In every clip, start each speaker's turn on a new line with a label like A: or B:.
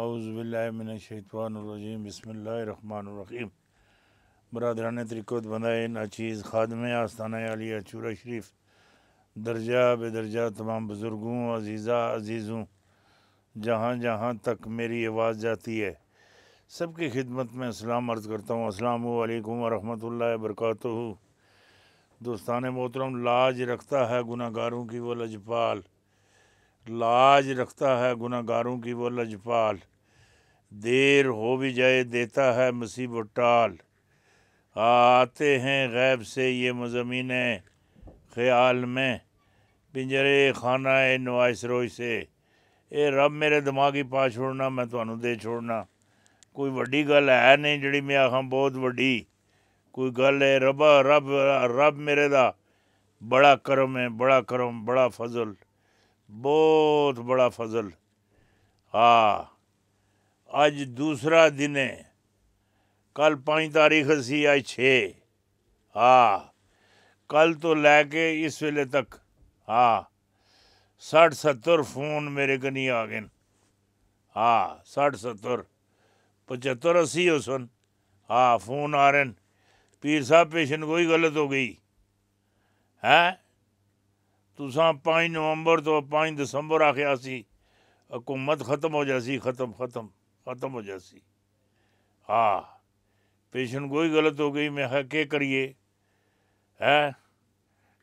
A: अउज़बिल्लिमिनशैतवानरजीम बसमीम बरदरान तरिकत बंदाए नाचीज़ खादम आस्ताना आलिया चूरा शरीफ दर्जा बेदर्जा तमाम बुज़ुर्गों अजीज़ा अजीज़ों जहाँ जहाँ तक मेरी आवाज़ जाती है सबकी खिदमत में सलाम अर्ज़ करता हूँ अस्सलाम वालेकुम वरहमतुल्लाहि दोस्तान मोहतरम लाज रखता है गुनागारों की वो लजपाल लाज रखता है गुनागारों की वो लजपाल देर हो भी जाए देता है मुसीब टाल आते हैं गैब से ये मजमीन ख्याल में पिंजरे खाना है नवाइस रोई से ए रब मेरे दिमागी पा छोड़ना मैं थानू दे छोड़ना कोई वही गल है नहीं जड़ी मैं आखा बहुत वही कोई गल है रब रब रब मेरे दा बड़ा करम है बड़ा करम बड़ा फजल बहुत बड़ा फजल हाँ अज दूसरा दिन है कल पाँच तारीख सी अज छे हाँ कल तो लैके इस वेले तक हाँ सठ सत्तर फोन मेरे कनी आ गए हाँ सठ सत्तर पचहत्तर अस्सी हो सन हाँ फोन आ रहे पीर साहब पेशेंट कोई गलत हो गई है तुसा पाँच नवंबर तो पाँच दिसंबर आखियासी हुकूमत ख़त्म हो जासी ख़त्म ख़त्म ख़त्म हो जासी हाँ पेशन गोई गलत हो गई मैं के करिए है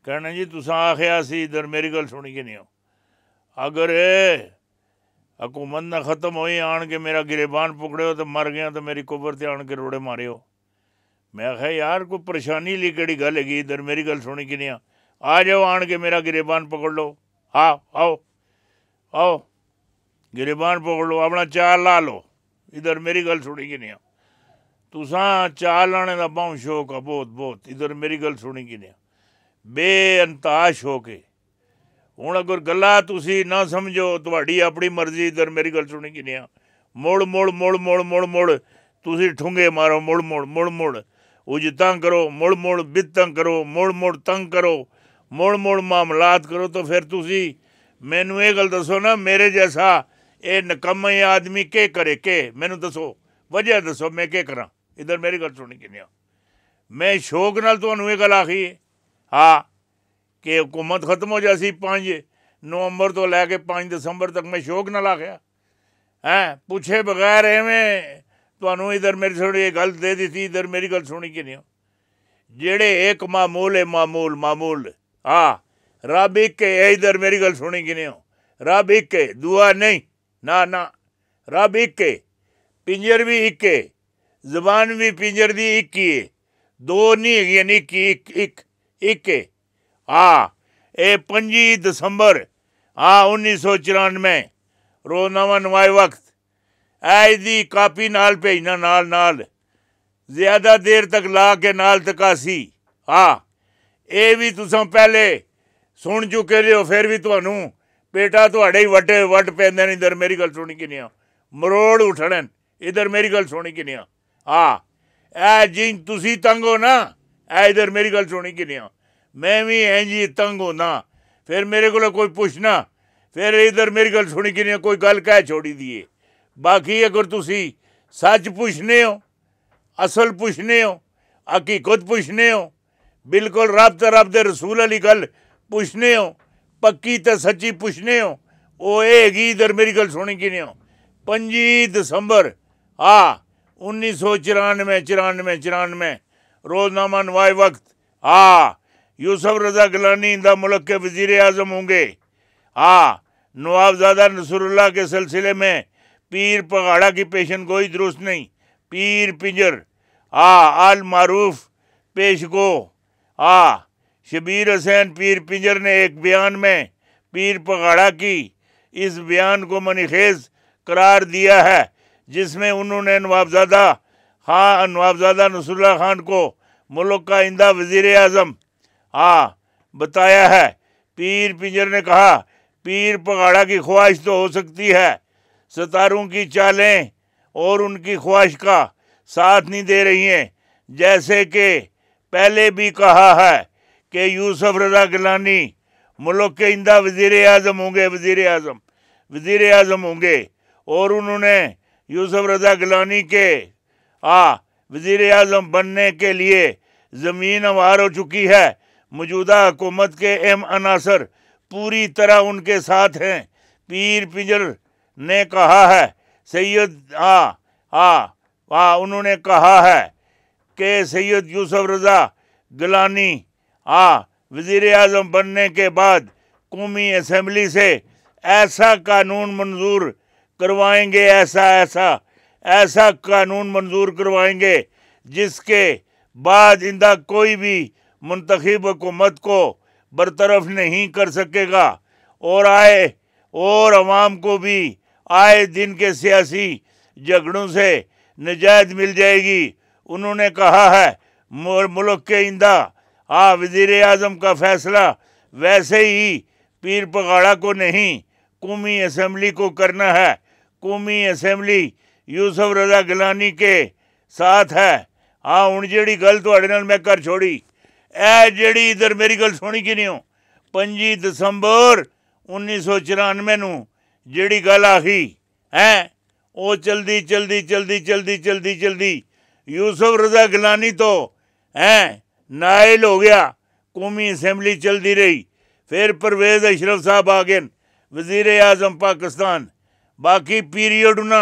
A: कहना जी तुसा आखिया सी इधर मेरी गल सुनी के नहीं हो अगर हकूमत ना ख़त्म होई आन के मेरा गिरेबान पकड़े तो मर गया तो मेरी कुबर से आन के रोड़े मारे हो मैं आख्या यार कोई परेशानी ली केड़ी गल हैगी इधर मेरी गल सुनी कि नहीं ਆ ਜਾਓ ਆਣ ਕੇ ਮੇਰਾ ਗਰੀਬਾਨ ਪਕੜ ਲਓ ਆ ਆਓ ਆਓ ਗਰੀਬਾਨ ਪਕੜ ਲਓ ਆਪਣਾ ਚਾਲ ਲਾ ਲਓ ਇਧਰ ਮੇਰੀ ਗੱਲ ਸੁਣੀ ਕਿ ਨਹੀਂ ਤੁਸਾਂ ਚਾਲ ਲਾਣੇ ਦਾ ਬਹੁਤ ਸ਼ੌਕ ਆ ਬਹੁਤ ਬਹੁਤ ਇਧਰ ਮੇਰੀ ਗੱਲ ਸੁਣੀ ਕਿ ਨਹੀਂ ਬੇਅੰਤਾਸ਼ ਹੋ ਕੇ ਹੁਣ ਅਗਰ ਗੱਲਾਂ ਤੁਸੀਂ ਨਾ ਸਮਝੋ ਤੁਹਾਡੀ ਆਪਣੀ ਮਰਜ਼ੀ ਇਧਰ ਮੇਰੀ ਗੱਲ ਸੁਣੀ ਕਿ ਨਹੀਂ ਮੋੜ ਮੋੜ ਮੋੜ ਮੋੜ ਮੋੜ ਮੋੜ ਤੁਸੀਂ ਠੁੰਗੇ ਮਾਰੋ ਮੋੜ ਮੋੜ ਮੋੜ ਮੋੜ ਉਜ ਤੰਗ ਕਰੋ ਮੋੜ ਮੋੜ ਬਿੱਤਾਂ ਕਰੋ ਮੋੜ ਮੋੜ ਤੰਗ ਕਰੋ ਮੋੜ ਮੋੜ ਮਾਮਲਾਤ ਕਰੋ ਤਾਂ ਫਿਰ ਤੁਸੀਂ ਮੈਨੂੰ ਇਹ ਗੱਲ ਦੱਸੋ ਨਾ ਮੇਰੇ ਜੈਸਾ ਇਹ ਨਕਮਾ ਆਦਮੀ ਕੀ ਕਰੇ ਕੇ ਮੈਨੂੰ ਦੱਸੋ ਵਜ੍ਹਾ ਦੱਸੋ ਮੈਂ ਕੀ ਕਰਾਂ ਇਧਰ ਮੇਰੀ ਗੱਲ ਸੁਣੀ ਆ ਮੈਂ ਸ਼ੋਕ ਨਾਲ ਤੁਹਾਨੂੰ ਇਹ ਗੱਲ ਆਖੀ ਹੈ ਹਾਂ ਕਿ ਹਕੂਮਤ ਖਤਮ ਹੋ ਜਾਸੀ 5 ਨਵੰਬਰ ਤੋਂ ਲੈ ਕੇ 5 ਦਸੰਬਰ ਤੱਕ ਮੈਂ ਸ਼ੋਕ ਨਾਲ ਆਖਿਆ ਹੈ ਪੁੱਛੇ ਬਗੈਰ ਐਵੇਂ ਤੁਹਾਨੂੰ ਇਧਰ ਮੇਰੀ ਥੋੜੀ ਇਹ ਗੱਲ ਦੇ ਦਿੱਤੀ ਇਧਰ ਮੇਰੀ ਗੱਲ ਸੁਣੀ ਕਿ ਨਹੀਂ ਜਿਹੜੇ ਇੱਕ ਮਾਮੂਲ ਹੈ ਮਾਮੂਲ ਮਾਮੂਲ हाँ रब इक्के इधर मेरी गल सुनी कि नहीं हो रब इक्के दुआ नहीं ना ना रब इक्के पिंजर भी इक्के जबान भी पिंजर दी इक ही है दो नहीं है यानी कि इक इक इक्के हाँ ए पंजी दिसंबर हाँ उन्नीस सौ चौरानवे रोनवन वाई वक्त ऐसी कापी नाल भेजना नाल नाल ज्यादा देर तक ला के नाल तकासी हाँ ਇਹ ਵੀ ਤੁਸੀਂ ਪਹਿਲੇ ਸੁਣ ਚੁੱਕੇ ਜੇ ਫਿਰ ਵੀ ਤੁਹਾਨੂੰ ਬੇਟਾ ਤੁਹਾਡੇ ਹੀ ਵੱਡੇ ਵੱਡ ਪੈਂਦੇ ਨੇ ਇਧਰ ਮੇਰੀ ਗੱਲ ਸੁਣੀ ਕਿਨੇ ਆ ਮਰੋੜ ਉਠਣਨ ਇਧਰ ਮੇਰੀ ਗੱਲ ਸੁਣੀ ਕਿਨੇ ਆ ਆ ਐ ਜਿੰ ਤੁਸੀਂ ਤੰਗ ਹੋ ਨਾ ਐ ਇਧਰ ਮੇਰੀ ਗੱਲ ਸੁਣੀ ਕਿਨੇ ਆ ਮੈਂ ਵੀ ਐਂਜੀ ਜੀ ਤੰਗ ਹੋ ਨਾ ਫਿਰ ਮੇਰੇ ਕੋਲ ਕੋਈ ਪੁੱਛਣਾ ਫਿਰ ਇਧਰ ਮੇਰੀ ਗੱਲ ਸੁਣੀ ਕਿਨੇ ਕੋਈ ਗੱਲ ਕਹਿ ਛੋੜੀ ਦੀਏ ਬਾਕੀ ਅਗਰ ਤੁਸੀਂ ਸੱਚ ਪੁੱਛਨੇ ਹੋ ਅਸਲ ਪੁੱਛਨੇ ਹੋ ਹਕੀਕਤ ਪੁੱਛਨੇ ਹੋ बिल्कुल रब रबते रसूल अली गल पुछने हो पक्की तो सच्ची हो ओ ओह् एह् इधर मेरी गल सुनी नहीं हो पी दिसंबर आ हाँ, उन्नीस सौ चौरानवे चौरानवे चरानवे रोजनामा नवाए वक्त हाँ यूसफ रजा गिलानी इंदा मुल्क के वजीर अजम होंगे आ हाँ, नवाबजादा नसरुल्ला के सिलसिले में पीर पगाड़ा की पेशन गोई दुरुस्त नहीं पीर पिंजर हा आल मारूफ पेश गो आ हाँ, शबीर हुसैन पीर पिंजर ने एक बयान में पीर पगाड़ा की इस बयान को मनखेज करार दिया है जिसमें उन्होंने नवाबजादा हाँ नवाबजादा नसरुल्ला खान को मुल्क का इंदा वजीर अजम आ हाँ, बताया है पीर पिंजर ने कहा पीर पगाड़ा की ख्वाहिश तो हो सकती है सतारों की चालें और उनकी ख्वाहिश का साथ नहीं दे रही हैं जैसे कि पहले भी कहा है कि यूसुफ रजा गिलानी मुल्क के इंदा वज़ी अजम होंगे वज़ी अजम वज़ी अजम होंगे और उन्होंने यूसुफ रजा गिलानी के आ वजीर अजम बनने के लिए ज़मीन आवार हो चुकी है मौजूदा हुकूमत के अहम अनासर पूरी तरह उनके साथ हैं पीर पिंजर ने कहा है सैयद आ आ आ उन्होंने कहा है के सैयद यूसुफ रज़ा गिलानी आ वज़ी अजम बनने के बाद कौमी असम्बली से ऐसा कानून मंजूर करवाएंगे ऐसा ऐसा ऐसा कानून मंजूर करवाएंगे जिसके बाद इंदा कोई भी मंतखब हुकूमत को बरतरफ नहीं कर सकेगा और आए और आवाम को भी आए दिन के सियासी झगड़ों से निजात मिल जाएगी उन्होंने कहा है मुल्क के इंदा आ वजीर अजम का फैसला वैसे ही पीर पगाड़ा को नहीं कौमी असम्बली को करना है ਕੌਮੀ ਅਸੈਂਬਲੀ ਯੂਸਫ ਰਜ਼ਾ ਗਿਲਾਨੀ ਕੇ ਸਾਥ ਹੈ ਆ ਹੁਣ ਜਿਹੜੀ ਗੱਲ ਤੁਹਾਡੇ ਨਾਲ ਮੈਂ ਕਰ ਛੋੜੀ ਇਹ ਜਿਹੜੀ ਇਧਰ ਮੇਰੀ ਗੱਲ ਸੁਣੀ ਕਿ ਨਹੀਂ ਹੋ 5 ਦਸੰਬਰ 1994 ਨੂੰ ਜਿਹੜੀ ਗੱਲ ਆਹੀ ਹੈ ਉਹ ਚਲਦੀ ਚਲਦੀ ਚਲਦੀ ਚਲਦੀ ਚਲਦੀ ਚਲਦੀ यूसुफ रजा गिलानी तो हैं नायल हो गया कौमी असम्बली चलती रही फिर परवेज़ अशरफ साहब आ गए वजीर आजम पाकिस्तान बाकी पीरियड ना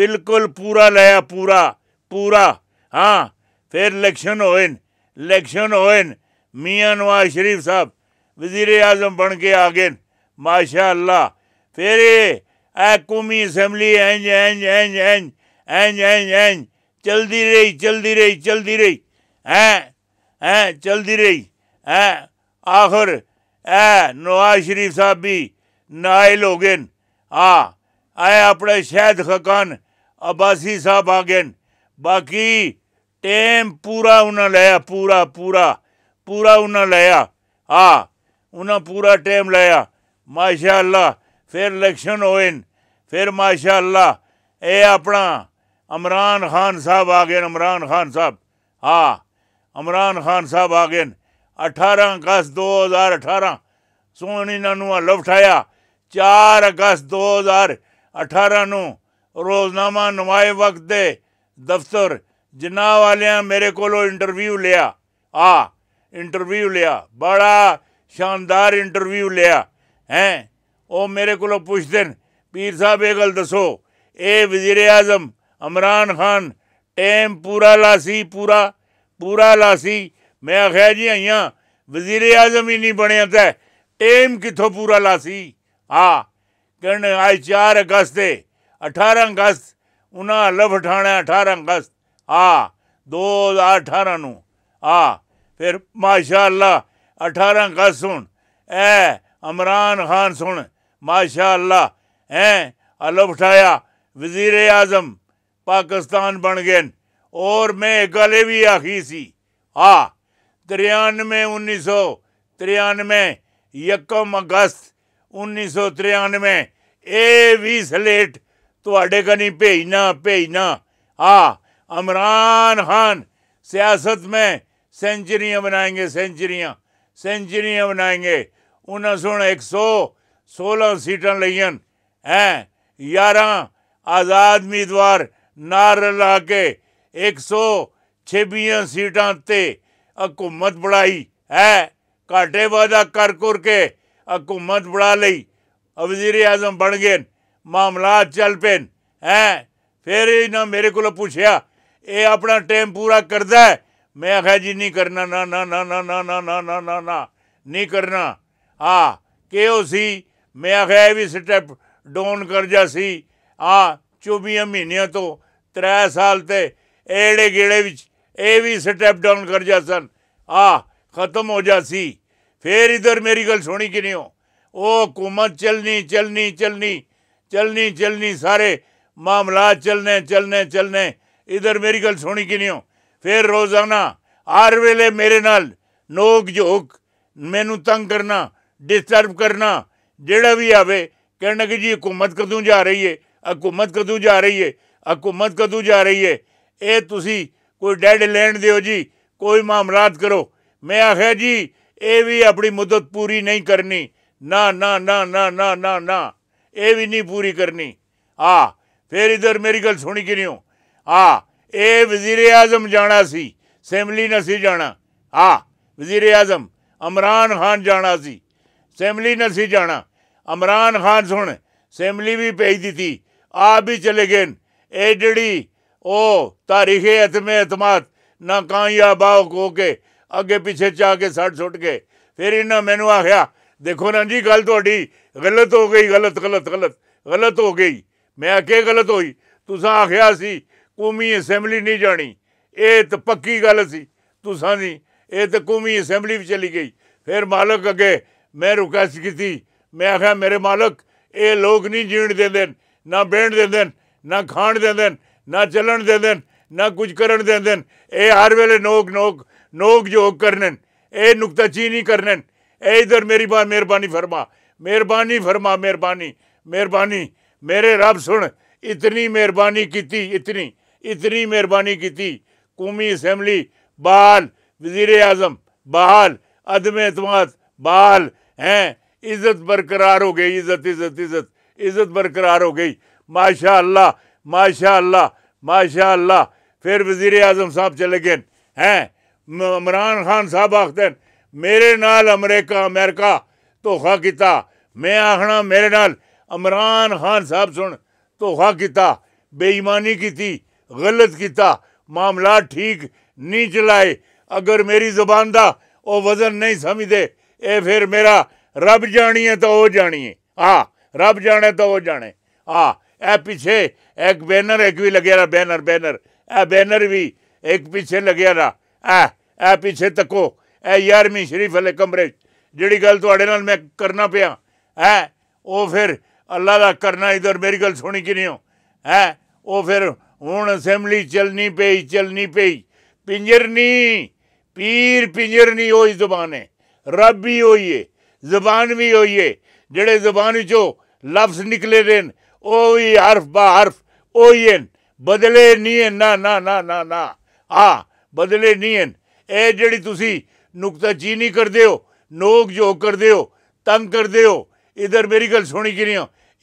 A: बिल्कुल पूरा लाया पूरा पूरा हाँ फिर इलेक्शन होए इलेक्शन होए मियाँ नवाज शरीफ साहब वजीर आजम बन के आ गए माशा अल्लाह फिर ये कौमी असम्बली एंज एंज एंज एंज एंज एंज एंज चलती रही चलती रही चलती रही है हैं चलती रही है आखिर ऐ नवाज शरीफ साहब भी नायल हो गए आ हाँ, आए अपने शहद खकान अब्बासी साहब आ गए बाकी टेम पूरा उन्हें लाया पूरा पूरा पूरा उन्हें लाया आ हाँ, उन्हें पूरा टेम लाया माशा अल्लाह फिर इलेक्शन होए फिर माशा अल्लाह ये अपना इमरान ਖਾਨ ਸਾਹਿਬ ਆ ਗਏ इमरान ਖਾਨ ਸਾਹਿਬ हाँ इमरान ਖਾਨ ਸਾਹਿਬ ਆ ਗਏ 18 ਅਗਸਤ 2018 ਸੋਹਣੀ ਆ ਲਫਟਾਇਆ 4 ਅਗਸਤ 2018 ਨੂੰ ਰੋਜ਼ਨਾਮਾ ਨਵਾਏ ਵਕਤ ਦੇ ਦਫ਼ਤਰ ਜਿਨ੍ਹਾਂ ਵਾਲਿਆਂ ਮੇਰੇ ਕੋਲੋਂ ਇੰਟਰਵਿਊ ਲਿਆ ਆ ਇੰਟਰਵਿਊ ਲਿਆ ਬੜਾ ਸ਼ਾਨਦਾਰ ਇੰਟਰਵਿਊ ਲਿਆ ਹੈ ਉਹ ਮੇਰੇ ਕੋਲੋਂ ਪੁੱਛਦੇ ਨੇ ਪੀਰ ਸਾਹਿਬ ਇਹ ਗੱਲ ਦੱਸੋ ਇਹ ਵਜ਼ੀਰ ਆਜ਼ਮ इमरान खान टैम पूरा लासी पूरा पूरा लासी मैं आख्या जी अइयां वजीर आजम ही नहीं बने ते टेम कितों पूरा लासी हाँ कहने आज चार अगस्त है अठारह अगस्त उन्हें लफ उठाने अठारह अगस्त आ दो हज़ार अठारह न फिर फिर माशाला अठारह अगस्त सुन ए इमरान खान सुन माशाला है अलफ उठाया वजीर आजम पाकिस्तान बन गए और मैं गले भी आखी सी हा तिरानवे उन्नीस सौ तिरानवे यकम अगस्त उन्नीस सौ तिरानवे ए भी सलेट थोड़े तो कहीं भेजना भेजना हा इमरान खान सियासत में सेंचुरियां बनाएंगे सेंचुरियां सेंचुरियां बनाएंगे उन्हें सुन एक सौ सोलह सीटा लिया है यार आजाद उम्मीदवार ਨਾਰ ਲਾ ਕੇ 126 ਸੀਟਾਂ ਤੇ ਹਕੂਮਤ ਬਣਾਈ ਹੈ ਘਾਟੇ ਵਾਦਾ ਕਰ ਕਰ ਕੇ ਹਕੂਮਤ ਬਣਾ ਲਈ ਵਜ਼ੀਰ ਆਜ਼ਮ ਬਣ ਗਏ ਮਾਮਲਾ ਚੱਲ ਪੈਣ ਹੈ ਫਿਰ ਇਹਨਾਂ ਮੇਰੇ ਕੋਲ ਪੁੱਛਿਆ ਇਹ ਆਪਣਾ ਟਾਈਮ ਪੂਰਾ ਕਰਦਾ ਮੈਂ ਆਖਿਆ ਜੀ ਨਹੀਂ ਕਰਨਾ ਨਾ ਨਾ ਨਾ ਨਾ ਨਾ ਨਾ ਨਾ ਨਾ ਨਾ ਨਾ ਨਹੀਂ ਕਰਨਾ ਆ ਕਿਉਂ ਸੀ ਮੈਂ ਆਖਿਆ ਇਹ ਵੀ ਸਟੈਪ ਡਾਊਨ ਕਰ ਜਾ ਸੀ ਆ 24 ਮਹੀਨਿਆਂ ਤੋਂ त्रै साल ते एड़े गेड़े विच एह् बी स्टैप डाउन कर जा सन आ खत्म हो जा सी फिर इधर मेरी गल सुनी कि नहीं हो ओह् हुकूमत चलनी चलनी चलनी चलनी चलनी सारे मामला चलने चलने चलने इधर मेरी गल सुनी कि नहीं हो फिर रोज़ाना हर वेले मेरे नाल नोक झोक मैनू तंग करना डिस्टर्ब करना जोड़ा भी आवे कहना कि जी हुकूमत कदों जा रही है हुकूमत कदों जा रही है ਹਕੂਮਤ ਕਦੋਂ ਜਾ ਰਹੀ ਹੈ ਇਹ ਤੁਸੀਂ ਕੋਈ ਡੈਡ ਲੈਣ ਦਿਓ ਜੀ ਕੋਈ ਮਾਮਲਾਤ ਕਰੋ ਮੈਂ ਆਖਿਆ ਜੀ ਇਹ ਵੀ ਆਪਣੀ ਮੁਦਤ ਪੂਰੀ ਨਹੀਂ ਕਰਨੀ ਨਾ ਨਾ ਨਾ ਨਾ ਨਾ ਨਾ ਨਾ ਇਹ ਵੀ ਨਹੀਂ ਪੂਰੀ ਕਰਨੀ ਆ ਫਿਰ ਇਧਰ ਮੇਰੀ ਗੱਲ ਸੁਣੀ ਕਿ ਨਹੀਂ ਆ ਇਹ ਵਜ਼ੀਰ ਆਜ਼ਮ ਜਾਣਾ ਸੀ ਸੈਮਲੀ ਨਸੀ ਜਾਣਾ ਆ ਵਜ਼ੀਰ ਆਜ਼ਮ ਇਮਰਾਨ ਖਾਨ ਜਾਣਾ ਸੀ सैमली न सी जाना इमरान खान सुन सैमली भी भेज दी थी आप भी चले गए ए जड़ी ओ तारीख अतम अतमात नाकामयाब ਹੋ ਕੇ ਅੱਗੇ ਪਿੱਛੇ ਚਾ ਕੇ ਸੜ ਸੁੱਟ ਗਏ ਫਿਰ ਇਹਨਾਂ ਮੈਨੂੰ ਆਖਿਆ ਦੇਖੋ ਨਾ ਜੀ ਗੱਲ ਤੁਹਾਡੀ ਗਲਤ ਹੋ ਗਈ ਗਲਤ ਗਲਤ ਗਲਤ ਗਲਤ ਹੋ ਗਈ ਮੈਂ ਆਖੇ ਗਲਤ ਹੋਈ ਤੁਸੀਂ ਆਖਿਆ ਸੀ ਕੌਮੀ ਅਸੈਂਬਲੀ ਨਹੀਂ ਜਾਣੀ ਇਹ ਤਾਂ ਪੱਕੀ ਗੱਲ ਸੀ ਤੁਸੀਂ ਦੀ ਇਹ ਤਾਂ ਕੌਮੀ ਅਸੈਂਬਲੀ ਵਿੱਚ ਚਲੀ ਗਈ ਫਿਰ ਮਾਲਕ ਅੱਗੇ ਮੈਂ ਰਿਕਵੈਸਟ ਕੀਤੀ ਮੈਂ ਆਖਿਆ ਮੇਰੇ ਮਾਲਕ ਇਹ ਲੋਕ ਨਹੀਂ ਜੀਣ ਦਿੰਦੇ ਨਾ ਬਹਿਣ ਦਿੰਦੇ ਨਾ ਖਾਣ ना चलन ਚੱਲਣ ਦਿੰਦੇ ना कुछ कर ਦਿੰਦੇ ਇਹ हर वेले नोक नोक नोक जोक ਕਰਨ ਇਹ ਨੁਕਤਾਚੀਨੀ नहीं ए इधर मेरी बात मेहरबानी फरमा मेहरबानी फरमा मेहरबानी मेहरबानी मेरे रब सुन इतनी मेहरबानी की इतनी इतनी मेहरबानी की कौमी असैम्बली बहाल वजीर अजम बहाल अदम अतमाद बहाल हैं इज़्ज़त बरकरार हो गई इज़्ज़त इज़्ज़त इज़्ज़त इज़्ज़त बरकरार हो गई माशा अल्लाह माशा अल्लाह माशा अल्लाह फिर वजीर आजम साहब चले गए हैं इमरान खान साहब आखते मेरे नाल अमरीका अमेरिका धोखा तो किया मैं आखना मेरे नाल इमरान खान साहब सुन धोखा तो किया बेईमानी की थी गलत किया मामला ठीक नहीं चलाए अगर मेरी जबान का वह वजन नहीं समझते ये फिर मेरा रब जानिए तो वह जानिए हाँ रब जाने तो वह जाने हाँ ए पीछे एक बैनर एक भी लगे रहा बैनर बैनर ए बैनर भी एक पीछे लगे रहा ए ए पीछे तको ए यारवीं शरीफ अले कमरे ਜਿਹੜੀ ਗੱਲ ਤੁਹਾਡੇ ਨਾਲ ਮੈਂ ਕਰਨਾ ਪਿਆ ਹੈ ਉਹ ਫਿਰ ਅੱਲਾ ਦਾ ਕਰਨਾ ਇਧਰ ਮੇਰੀ ਗੱਲ ਸੁਣੀ ਕਿ ਨਹੀਂ ਹੋ ਹੈ ਉਹ ਫਿਰ ਹੁਣ ਅਸੈਂਬਲੀ ਚਲਨੀ ਪਈ ਚਲਨੀ ਪਈ ਪਿੰਜਰਨੀ ਪੀਰ ਪਿੰਜਰਨੀ ਉਹ ਹੀ ਜ਼ੁਬਾਨ ਹੈ ਰੱਬ ਵੀ ਹੋਈਏ ਜ਼ੁਬਾਨ ਵੀ ਹੋਈਏ ਜਿਹੜੇ ਜ਼ੁਬਾਨ ਵਿੱਚੋਂ ਲਫ਼ਜ਼ ਨਿਕਲੇ ਨੇ ਉਹ ਵੀ ਹਰਫ ਬਾ ਹਰਫ ਉਹੀ ਹਨ ਬਦਲੇ ਨਹੀਂ ਨਾ ਨਾ ਨਾ ਨਾ ਨਾ ਆ ਬਦਲੇ ਨਹੀਂ ਹਨ ਇਹ ਜਿਹੜੀ ਤੁਸੀਂ ਨੁਕਤਾ ਜੀ ਨਹੀਂ ਕਰਦੇ ਹੋ ਨੋਕ ਜੋ ਕਰਦੇ ਹੋ ਤੰਗ ਕਰਦੇ ਹੋ ਇਧਰ ਮੇਰੀ ਗੱਲ ਸੁਣੀ ਕਿ ਨਹੀਂ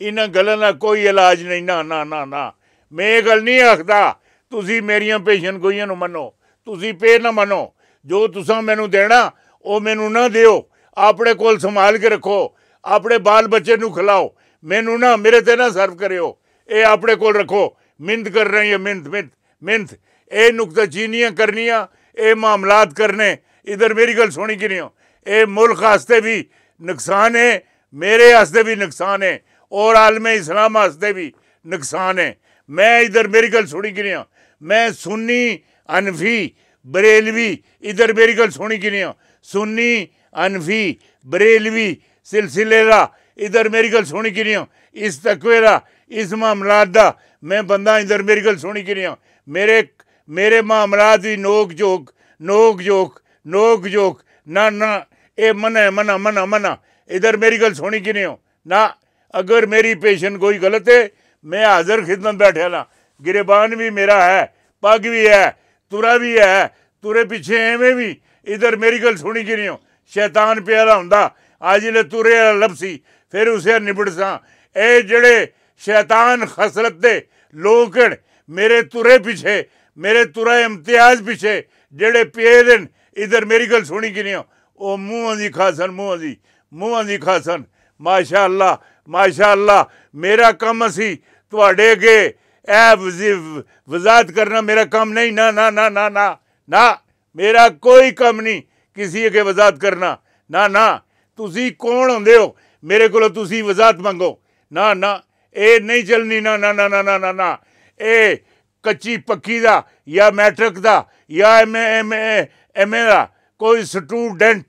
A: ਇਹਨਾਂ ਗੱਲਾਂ ਦਾ ਕੋਈ ਇਲਾਜ ਨਹੀਂ ਨਾ ਨਾ ਨਾ ਨਾ ਮੈਂ ਇਹ ਗੱਲ ਨਹੀਂ ਆਖਦਾ ਤੁਸੀਂ ਮੇਰੀਆਂ ਪੇਸ਼ੈਂਟ ਗੋਈਆਂ ਨੂੰ ਮੰਨੋ ਤੁਸੀਂ ਪੇ ਨਾ ਮੰਨੋ ਜੋ ਤੁਸੀਂ ਮੈਨੂੰ ਦੇਣਾ ਉਹ ਮੈਨੂੰ ਨਾ ਦਿਓ ਆਪਣੇ ਕੋਲ ਸੰਭਾਲ ਕੇ ਰੱਖੋ ਆਪਣੇ ਬਾਲ ਬੱਚੇ ਨੂੰ ਖਿਲਾਓ मैनू ना मेरे ते ना सर्व करो ये अपने को रखो मिंद कर रही है मिंद मिंद मिंद ये नुकताचीनियाँ करनिया ये मामलात करने इधर मेरी गल सुनी की नहीं ये मुल्क आस्ते भी नुकसान है मेरे आस्ते भी नुकसान है और आलम इस्लाम आस्ते भी नुकसान है मैं इधर मेरी गल सुनी की नहीं मैं सुन्नी अनफी बरेलवी इधर मेरी गल सुनी की नहीं सुन्नी अनफी बरेलवी सिलसिले का इधर मेरी गल सुनी कि इस तकवेरा इस मामलात का मैं बंदा इधर मेरी गल सुनी कि मेरे मेरे मामलात की नोक जोक नोक जोक नोक जोक ना ना ये मना मना मना मना इधर मेरी गल सुनी कि ना अगर मेरी पेशन कोई गलत है मैं हाजिर खिदमत बैठे ला गिरेबान भी मेरा है पग भी है तुरा भी है तुरे पिछे एवें भी इधर मेरी गल सुनी कि नहीं शैतान प्यारा होंगे अजले तुरे लपसी फिर उस निबड़ स जड़े शैतान खसरत दे लोग मेरे तुरे पिछे मेरे तुरा इम्तियाज पिछे जड़े पेदे न इधर मेरी गल सुनी कि नहीं हो मूहों की खासन मूहों की मूहों की खासन माशा अल्लाह माशा अल्लाह मेरा कम असी थोड़े अगे ए वजी वजात करना मेरा कम नहीं ना ना ना ना ना ना मेरा कोई कम नहीं किसी अगे वजात करना ना ना तुम कौन होंगे हो ਮੇਰੇ ਕੋਲੋਂ ਤੁਸੀਂ ਵਜ਼ਾਤ ਮੰਗੋ ਨਾ ਨਾ ਇਹ ਨਹੀਂ ਚੱਲਣੀ ਨਾ ਨਾ ਨਾ ਨਾ ਨਾ ਨਾ ਇਹ ਕੱਚੀ ਪੱਕੀ ਦਾ ਜਾਂ ਮੈਟ੍ਰਿਕ ਦਾ ਜਾਂ ਐਮਏ ਐਮਏ ਐਮਏ ਦਾ ਕੋਈ ਸਟੂਡੈਂਟ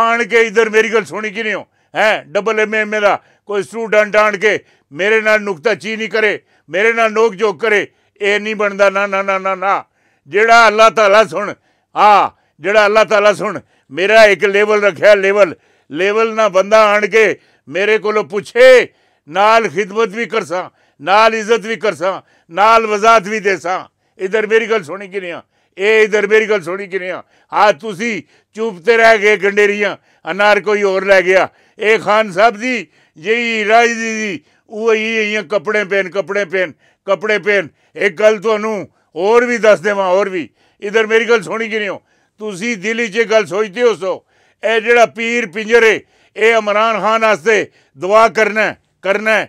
A: ਆਣ ਕੇ ਇਧਰ ਮੇਰੀ ਗੱਲ ਸੁਣੀ ਕਿ ਨਹੀਂ ਹੋ ਹੈ ਡਬਲ ਐਮਏ ਐਮਏ ਦਾ ਕੋਈ ਸਟੂਡੈਂਟ ਆਣ ਕੇ ਮੇਰੇ ਨਾਲ ਨੁਕਤਾ ਚੀ ਨਹੀਂ ਕਰੇ ਮੇਰੇ ਨਾਲ ਨੋਕ ਜੋਕ ਕਰੇ ਇਹ ਨਹੀਂ ਬਣਦਾ ਨਾ ਨਾ ਨਾ ਨਾ ਨਾ ਜਿਹੜਾ ਅੱਲਾਹ ਤਾਲਾ ਸੁਣ ਆ ਜਿਹੜਾ ਅੱਲਾਹ ਤਾਲਾ ਸੁਣ ਮੇਰਾ ਇੱਕ ਲੈਵਲ ਰੱਖਿਆ ਲੈਵਲ ਲੈਵਲ ਨਾ ਬੰਦਾ ਆਣ ਕੇ ਮੇਰੇ ਕੋਲੋਂ ਪੁੱਛੇ ਨਾਲ ਖਿਦਮਤ ਵੀ ਕਰਸਾਂ ਨਾਲ ਇੱਜ਼ਤ ਵੀ ਕਰਸਾਂ ਨਾਲ ਵਜ਼ਾਤ ਵੀ ਦੇਸਾਂ ਇਧਰ ਮੇਰੀ ਗੱਲ ਸੁਣੀ ਕਿ ਨਹੀਂ ਆ ਇਹ ਇਧਰ ਮੇਰੀ ਗੱਲ ਸੁਣੀ ਕਿ ਨਹੀਂ ਆ ਆ ਤੁਸੀਂ ਚੁੱਪਤੇ ਰਹਿ ਗਏ ਗੰਡੇਰੀਆਂ ਅਨਾਰ ਕੋਈ ਹੋਰ ਲੈ ਗਿਆ ਇਹ ਖਾਨ ਸਾਹਿਬ ਦੀ ਜਈ ਰਾਜ ਦੀ ਉਹ ਇਹ ਕੱਪੜੇ ਪਹਿਨ ਕੱਪੜੇ ਪਹਿਨ ਕੱਪੜੇ ਪਹਿਨ ਇੱਕ ਗੱਲ ਤੁਹਾਨੂੰ ਹੋਰ ਵੀ ਦੱਸ ਦੇਵਾਂ ਹੋਰ ਵੀ ਇਧਰ ਮੇਰੀ ਗੱਲ ਸੁਣੀ ਕਿ ਨਹੀਂ ਹੋ ਤੁਸੀਂ ਦਿੱਲੀ 'ਚ ਗੱਲ ਸੋਚਦੇ ਹੋ ਸੋ ਇਹ ਜਿਹੜਾ ਪੀਰ ਪਿੰਜਰੇ ਇਹ ਇਮਰਾਨ ਖਾਨ ਵਾਸਤੇ ਦੁਆ ਕਰਨਾ ਕਰਨਾ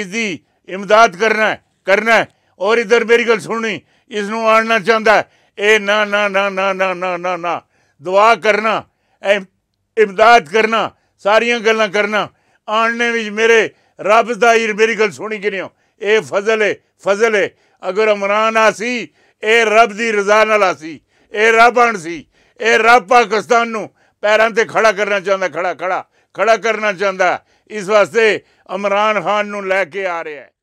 A: ਇਸ ਦੀ ਇਮਦਾਦ ਕਰਨਾ ਕਰਨਾ ਔਰ ਇਧਰ ਮੇਰੀ ਗੱਲ ਸੁਣਨੀ ਇਸ ਨੂੰ ਆੜਨਾ ਚਾਹੁੰਦਾ ਇਹ ਨਾ ਨਾ ਨਾ ਨਾ ਨਾ ਨਾ ਨਾ ਨਾ ਦੁਆ ਕਰਨਾ ਇਮਦਾਦ ਕਰਨਾ ਸਾਰੀਆਂ ਗੱਲਾਂ ਕਰਨਾ ਆਣਨੇ ਵਿੱਚ ਮੇਰੇ ਰੱਬ ਦਾ ਹੀ ਮੇਰੀ ਗੱਲ ਸੁਣੀ ਕਿਨਿਓ ਇਹ ਫਜ਼ਲ ਹੈ ਫਜ਼ਲ ਹੈ ਅਗਰ ਇਮਰਾਨ ਆਸੀ ਇਹ ਰੱਬ ਦੀ ਰਜ਼ਾ ਨਾਲ ਆਸੀ ਇਹ ਰੱਬ ਆਣ ਸੀ ਇਹ ਰੱਬ ਪਾਕਿਸਤਾਨ ਨੂੰ ਪੈਰਾਂ ਤੇ ਖੜਾ ਕਰਨਾ ਚਾਹੁੰਦਾ ਖੜਾ ਖੜਾ ਖੜਾ ਕਰਨਾ ਚਾਹੁੰਦਾ ਇਸ ਵਾਸਤੇ ਇਮਰਾਨ ਖਾਨ ਨੂੰ ਲੈ ਕੇ ਆ ਰਿਹਾ